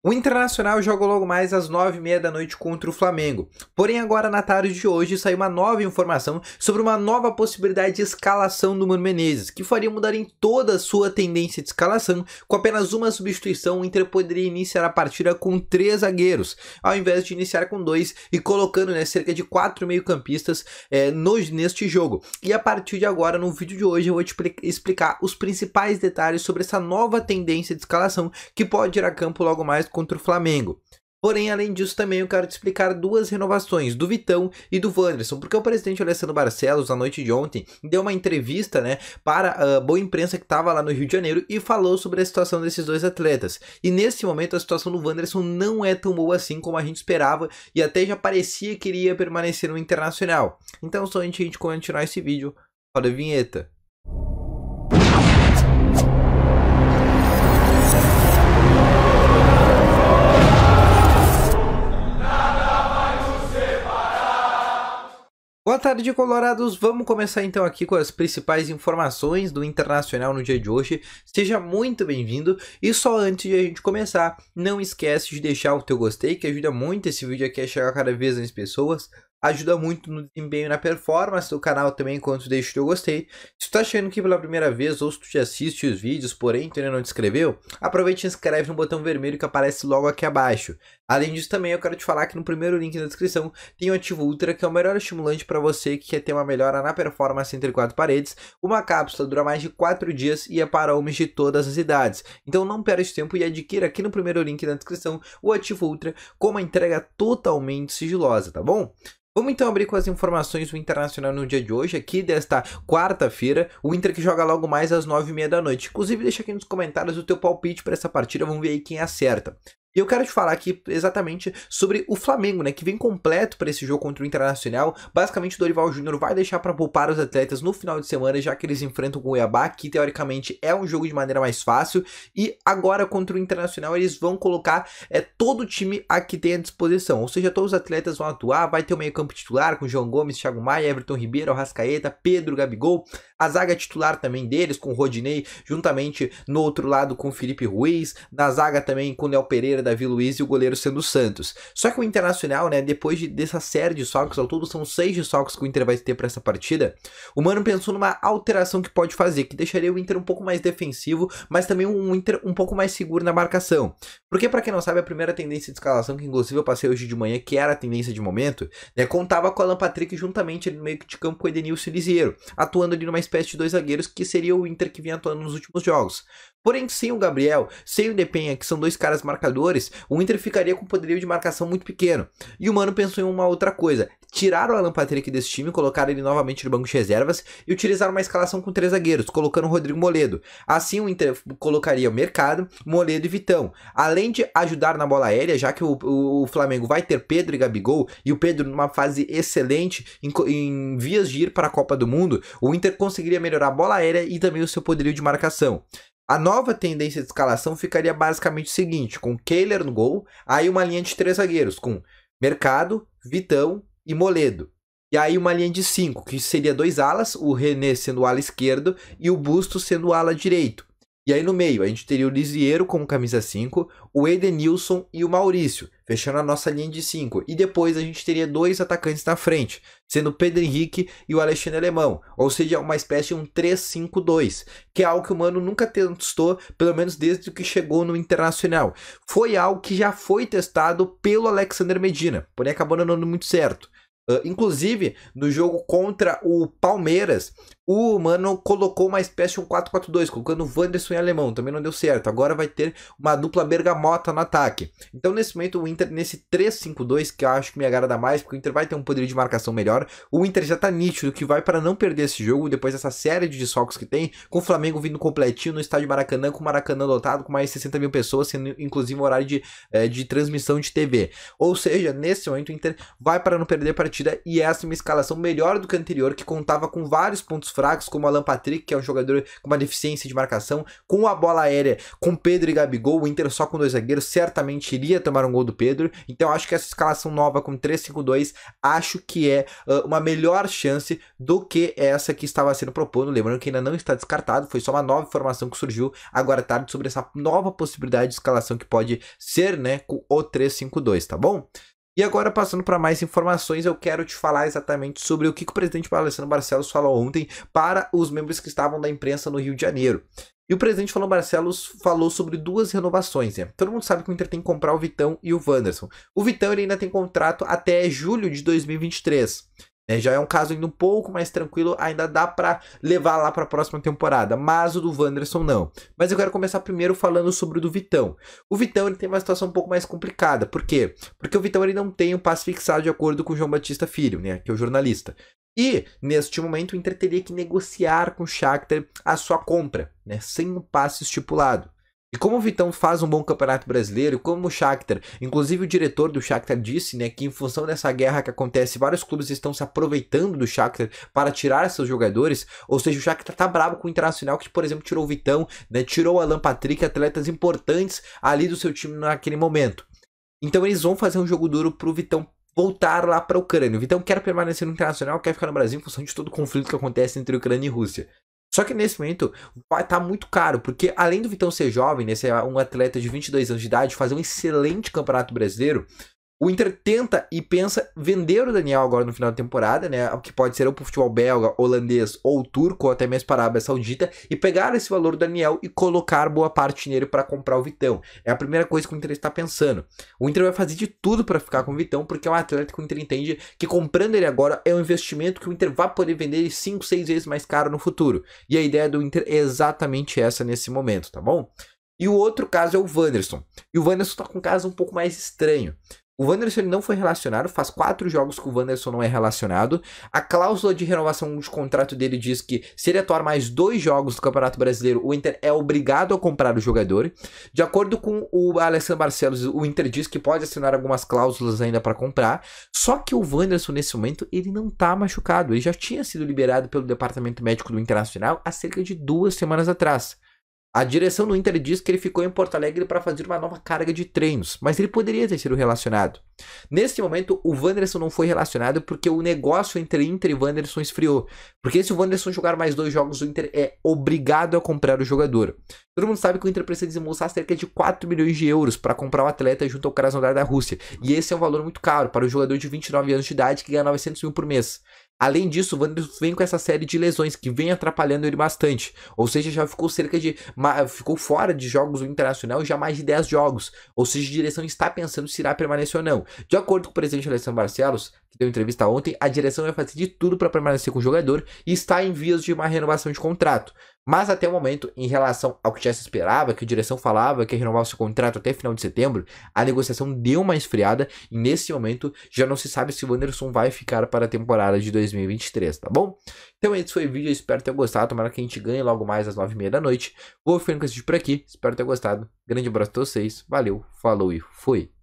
O Internacional joga logo mais às 9h30 da noite contra o Flamengo. Porém, agora na tarde de hoje saiu uma nova informação sobre uma nova possibilidade de escalação do Mano Menezes, que faria mudar em toda a sua tendência de escalação. Com apenas uma substituição, o Inter poderia iniciar a partida com três zagueiros, ao invés de iniciar com dois e colocando né, cerca de quatro meio-campistas é, neste jogo. E a partir de agora, no vídeo de hoje, eu vou te explicar os principais detalhes sobre essa nova tendência de escalação que pode ir a campo logo mais mais contra o Flamengo. Porém, além disso, também eu quero te explicar duas renovações, do Vitão e do Wanderson, porque o presidente Alessandro Barcelos, na noite de ontem, deu uma entrevista né, para a ah, boa imprensa que estava lá no Rio de Janeiro e falou sobre a situação desses dois atletas. E nesse momento, a situação do Wanderson não é tão boa assim como a gente esperava e até já parecia que iria permanecer no Internacional. Então, só antes de a gente continuar esse vídeo, roda a vinheta. Boa tarde, colorados! Vamos começar então aqui com as principais informações do Internacional no dia de hoje. Seja muito bem-vindo! E só antes de a gente começar, não esquece de deixar o teu gostei, que ajuda muito esse vídeo aqui a chegar cada vez mais pessoas ajuda muito no desempenho e na performance do canal também quando deixa o teu gostei. Se tu tá chegando aqui pela primeira vez ou se tu já assiste os vídeos, porém tu ainda não te inscreveu, aproveita e inscreve no botão vermelho que aparece logo aqui abaixo. Além disso também eu quero te falar que no primeiro link na descrição tem o Ativo Ultra que é o melhor estimulante para você que quer ter uma melhora na performance entre quatro paredes. Uma cápsula dura mais de 4 dias e é para homens de todas as idades. Então não perde tempo e adquira aqui no primeiro link na descrição o Ativo Ultra com uma entrega totalmente sigilosa, tá bom? Vamos então abrir com as informações do Internacional no dia de hoje, aqui desta quarta-feira, o Inter que joga logo mais às nove e meia da noite. Inclusive, deixa aqui nos comentários o teu palpite para essa partida, vamos ver aí quem acerta. E eu quero te falar aqui exatamente sobre o Flamengo, né, que vem completo para esse jogo contra o Internacional. Basicamente, o Dorival Júnior vai deixar para poupar os atletas no final de semana, já que eles enfrentam o Iabá, que teoricamente é um jogo de maneira mais fácil. E agora contra o Internacional, eles vão colocar é, todo o time a que tem à disposição. Ou seja, todos os atletas vão atuar, vai ter o meio-campo titular com João Gomes, Thiago Maia, Everton Ribeiro, Rascaeta, Pedro, Gabigol. A zaga titular também deles com o Rodinei, juntamente no outro lado com o Felipe Ruiz, na zaga também com o Léo Pereira goleiro Davi Luiz e o goleiro sendo o Santos. Só que o Internacional, né, depois de, dessa série de socos, ao todo são seis de socos que o Inter vai ter para essa partida, o Mano pensou numa alteração que pode fazer, que deixaria o Inter um pouco mais defensivo, mas também um Inter um pouco mais seguro na marcação. Porque, para quem não sabe, a primeira tendência de escalação, que inclusive eu passei hoje de manhã, que era a tendência de momento, né, contava com o Alan Patrick juntamente no meio de campo com o Edenilson e atuando ali numa espécie de dois zagueiros que seria o Inter que vinha atuando nos últimos jogos. Porém, sem o Gabriel, sem o Depenha, que são dois caras marcadores, o Inter ficaria com um poderio de marcação muito pequeno. E o Mano pensou em uma outra coisa: tirar o Alan Patrick desse time, colocar ele novamente no banco de reservas e utilizar uma escalação com três zagueiros, colocando o Rodrigo Moledo. Assim, o Inter colocaria o Mercado, Moledo e Vitão. Além de ajudar na bola aérea, já que o, o, Flamengo vai ter Pedro e Gabigol, e o Pedro numa fase excelente, em, em vias de ir para a Copa do Mundo, o Inter conseguiria melhorar a bola aérea e também o seu poderio de marcação. A nova tendência de escalação ficaria basicamente o seguinte, com Kehler no gol, aí uma linha de três zagueiros, com Mercado, Vitão e Moledo. E aí uma linha de cinco, que seria dois alas, o René sendo o ala esquerdo e o Busto sendo o ala direito. E aí no meio, a gente teria o Lisieiro como camisa 5, o Edenilson e o Maurício, fechando a nossa linha de 5. E depois a gente teria dois atacantes na frente, sendo o Pedro Henrique e o Alexandre Alemão, ou seja, uma espécie de um 3-5-2, que é algo que o Mano nunca testou, pelo menos desde que chegou no Internacional. Foi algo que já foi testado pelo Alexander Medina, porém acabou não dando muito certo. Ah, inclusive, no jogo contra o Palmeiras, o Mano colocou uma espécie de um 4-4-2, colocando o Wanderson em alemão. Também não deu certo. Agora vai ter uma dupla bergamota no ataque. Então, nesse momento, o Inter, nesse 3-5-2, que eu acho que me agrada mais, porque o Inter vai ter um poder de marcação melhor. O Inter já tá nítido que vai para não perder esse jogo, depois dessa série de desfalques que tem, com o Flamengo vindo completinho no estádio Maracanã, com o Maracanã lotado, com mais 60 mil pessoas, sendo inclusive um horário de, eh, de transmissão de TV. Ou seja, nesse momento, o Inter vai para não perder a partida partida e essa é uma escalação melhor do que a anterior, que contava com vários pontos fracos, como Alan Patrick, que é um jogador com uma deficiência de marcação, com a bola aérea, com Pedro e Gabigol, o Inter só com dois zagueiros, certamente iria tomar um gol do Pedro. Então acho que essa escalação nova com 3-5-2, acho que é uh, uma melhor chance do que essa que estava sendo propondo. Lembrando que ainda não está descartado, foi só uma nova informação que surgiu agora tarde sobre essa nova possibilidade de escalação que pode ser, né, com o 3-5-2, tá bom? E agora, passando para mais informações, eu quero te falar exatamente sobre o que o presidente Alessandro Barcelos falou ontem para os membros que estavam da imprensa no Rio de Janeiro. E o presidente Falão Barcelos falou sobre duas renovações. Né? Todo mundo sabe que o Inter tem que comprar o Vitão e o Wanderson. O Vitão ainda tem contrato até julho de 2023. Né? Já é um caso ainda um pouco mais tranquilo, ainda dá para levar lá para a próxima temporada, mas o do Wanderson não. Mas eu quero começar primeiro falando sobre o do Vitão. O Vitão ele tem uma situação um pouco mais complicada, por quê? Porque o Vitão ele não tem um passe fixado de acordo com o João Batista Filho, né, que é o jornalista. E, neste momento, o Inter teria que negociar com o Shakhtar a sua compra, né, sem um passe estipulado. E como o Vitão faz um bom campeonato brasileiro, como o Shakhtar, inclusive o diretor do Shakhtar disse, né, que em função dessa guerra que acontece, vários clubes estão se aproveitando do Shakhtar para tirar seus jogadores, ou seja, o Shakhtar tá bravo com o Internacional que, por exemplo, tirou o Vitão, né, tirou o Alan Patrick, atletas importantes ali do seu time naquele momento. Então eles vão fazer um jogo duro pro Vitão voltar lá para a Ucrânia. O Vitão quer permanecer no Internacional, quer ficar no Brasil em função de todo o conflito que acontece entre Ucrânia e Rússia. Só que nesse momento tá muito caro, porque além do Vitão ser jovem, né, ser um atleta de 22 anos de idade, fazer um excelente campeonato brasileiro, o Inter tenta e pensa vender o Daniel agora no final da temporada, né? O que pode ser ou pro futebol belga, holandês ou turco, ou até mesmo para a Arábia Saudita, e pegar esse valor do Daniel e colocar boa parte nele para comprar o Vitão. É a primeira coisa que o Inter está pensando. O Inter vai fazer de tudo para ficar com o Vitão, porque é um atleta que o Inter entende que comprando ele agora é um investimento que o Inter vai poder vender 5, 6 vezes mais caro no futuro. E a ideia do Inter é exatamente essa nesse momento, tá bom? E o outro caso é o Wanderson. E o Wanderson tá com um caso um pouco mais estranho. O Wanderson ele não foi relacionado, faz quatro jogos que o Wanderson não é relacionado. A cláusula de renovação de contrato dele diz que se ele atuar mais dois jogos do Campeonato Brasileiro, o Inter é obrigado a comprar o jogador. De acordo com o Alessandro Barcelos, o Inter diz que pode assinar algumas cláusulas ainda para comprar. Só que o Wanderson, nesse momento, ele não tá machucado. Ele já tinha sido liberado pelo departamento médico do Internacional há cerca de duas semanas atrás. A direção do Inter diz que ele ficou em Porto Alegre para fazer uma nova carga de treinos, mas ele poderia ter sido relacionado. Neste momento, o Wanderson não foi relacionado porque o negócio entre Inter e Wanderson esfriou. Porque se o Wanderson jogar mais dois jogos, o Inter é obrigado a comprar o jogador. Todo mundo sabe que o Inter precisa desembolsar cerca de 4 milhões de euros para comprar o um atleta junto ao Krasnodar da Rússia, e esse é um valor muito caro para um jogador de 29 anos de idade que ganha 900 mil por mês. Além disso, o Wanderson vem com essa série de lesões que vem atrapalhando ele bastante. Ou seja, já ficou cerca de. ficou fora de jogos do Internacional já mais de 10 jogos. Ou seja, a direção está pensando se irá permanecer ou não. De acordo com o presidente Alessandro Barcelos, que deu entrevista ontem, a direção vai fazer de tudo para permanecer com o jogador e está em vias de uma renovação de contrato. Mas até o momento, em relação ao que já se esperava, que a direção falava que ia renovar o seu contrato até final de setembro, a negociação deu uma esfriada e nesse momento já não se sabe se o Anderson vai ficar para a temporada de 2023, tá bom? Então esse foi o vídeo, espero ter gostado, tomara que a gente ganhe logo mais às 9h30 da noite. Vou ficando com esse vídeo por aqui, espero ter gostado. Grande abraço a vocês, valeu, falou e fui!